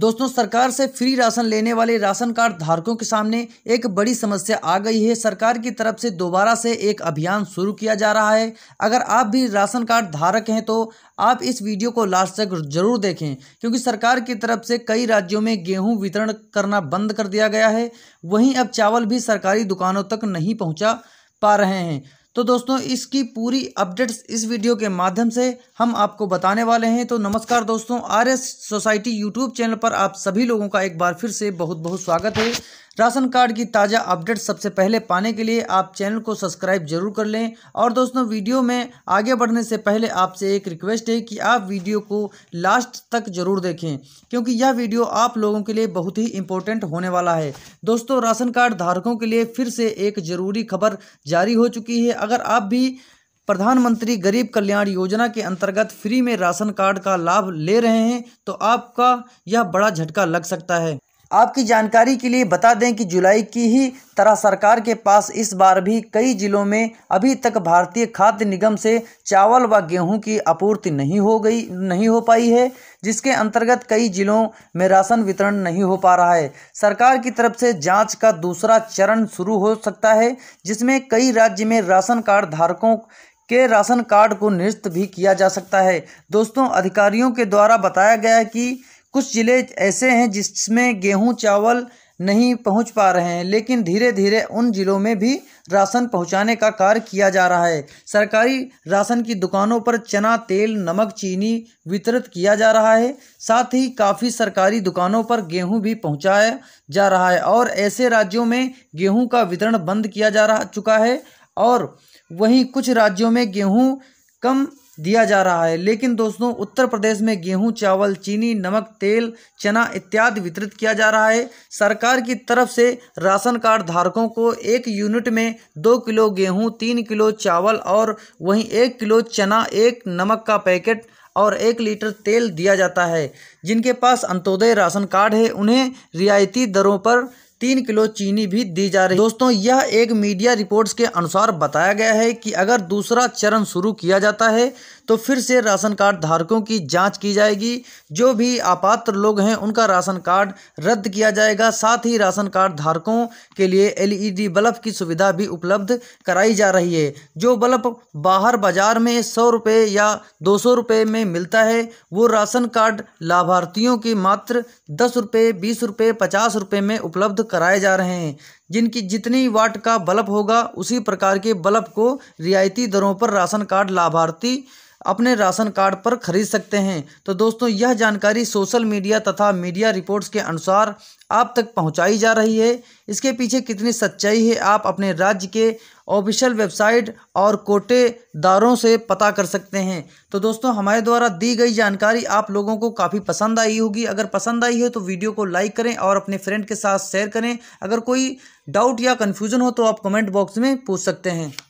दोस्तों सरकार से फ्री राशन लेने वाले राशन कार्ड धारकों के सामने एक बड़ी समस्या आ गई है सरकार की तरफ से दोबारा से एक अभियान शुरू किया जा रहा है अगर आप भी राशन कार्ड धारक हैं तो आप इस वीडियो को लास्ट तक जरूर देखें क्योंकि सरकार की तरफ से कई राज्यों में गेहूं वितरण करना बंद कर दिया गया है वहीं अब चावल भी सरकारी दुकानों तक नहीं पहुँचा पा रहे हैं तो दोस्तों इसकी पूरी अपडेट्स इस वीडियो के माध्यम से हम आपको बताने वाले हैं तो नमस्कार दोस्तों R S society YouTube channel पर आप सभी लोगों का एक बार फिर से बहुत बहुत स्वागत है राशन कार्ड की ताज़ा अपडेट सबसे पहले पाने के लिए आप चैनल को सब्सक्राइब जरूर कर लें और दोस्तों वीडियो में आगे बढ़ने से पहले आपसे एक रिक्वेस्ट है कि आप वीडियो को लास्ट तक जरूर देखें क्योंकि यह वीडियो आप लोगों के लिए बहुत ही इंपॉर्टेंट होने वाला है दोस्तों राशन कार्ड धारकों के लिए फिर से एक ज़रूरी खबर जारी हो चुकी है अगर आप भी प्रधानमंत्री गरीब कल्याण योजना के अंतर्गत फ्री में राशन कार्ड का लाभ ले रहे हैं तो आपका यह बड़ा झटका लग सकता है आपकी जानकारी के लिए बता दें कि जुलाई की ही तरह सरकार के पास इस बार भी कई जिलों में अभी तक भारतीय खाद्य निगम से चावल व गेहूं की आपूर्ति नहीं हो गई नहीं हो पाई है जिसके अंतर्गत कई जिलों में राशन वितरण नहीं हो पा रहा है सरकार की तरफ से जांच का दूसरा चरण शुरू हो सकता है जिसमें कई राज्य में राशन कार्ड धारकों के राशन कार्ड को निरस्त भी किया जा सकता है दोस्तों अधिकारियों के द्वारा बताया गया कि कुछ ज़िले ऐसे हैं जिसमें गेहूं चावल नहीं पहुंच पा रहे हैं लेकिन धीरे धीरे उन ज़िलों में भी राशन पहुंचाने का कार्य किया जा रहा है सरकारी राशन की दुकानों पर चना तेल नमक चीनी वितरित किया जा रहा है साथ ही काफ़ी सरकारी दुकानों पर गेहूं भी पहुंचाया जा रहा है और ऐसे राज्यों में गेहूँ का वितरण बंद किया जा रहा चुका है और वहीं कुछ राज्यों में गेहूँ कम दिया जा रहा है लेकिन दोस्तों उत्तर प्रदेश में गेहूं चावल चीनी नमक तेल चना इत्यादि वितरित किया जा रहा है सरकार की तरफ से राशन कार्ड धारकों को एक यूनिट में दो किलो गेहूं तीन किलो चावल और वहीं एक किलो चना एक नमक का पैकेट और एक लीटर तेल दिया जाता है जिनके पास अंत्योदय राशन कार्ड है उन्हें रियायती दरों पर तीन किलो चीनी भी दी जा रही दोस्तों यह एक मीडिया रिपोर्ट्स के अनुसार बताया गया है कि अगर दूसरा चरण शुरू किया जाता है तो फिर से राशन कार्ड धारकों की जांच की जाएगी जो भी अपात्र लोग हैं उनका राशन कार्ड रद्द किया जाएगा साथ ही राशन कार्ड धारकों के लिए एलईडी बल्ब की सुविधा भी उपलब्ध कराई जा रही है जो बल्ब बाहर बाज़ार में सौ रुपये या दो सौ रुपये में मिलता है वो राशन कार्ड लाभार्थियों की मात्र दस रुपये बीस रुपये पचास रुपये में उपलब्ध कराए जा रहे हैं जिनकी जितनी वाट का बल्ब होगा उसी प्रकार के बल्ब को रियायती दरों पर राशन कार्ड लाभार्थी अपने राशन कार्ड पर खरीद सकते हैं तो दोस्तों यह जानकारी सोशल मीडिया तथा मीडिया रिपोर्ट्स के अनुसार आप तक पहुंचाई जा रही है इसके पीछे कितनी सच्चाई है आप अपने राज्य के ऑफिशियल वेबसाइट और कोटेदारों से पता कर सकते हैं तो दोस्तों हमारे द्वारा दी गई जानकारी आप लोगों को काफ़ी पसंद आई होगी अगर पसंद आई हो तो वीडियो को लाइक करें और अपने फ्रेंड के साथ शेयर करें अगर कोई डाउट या कन्फ्यूज़न हो तो आप कमेंट बॉक्स में पूछ सकते हैं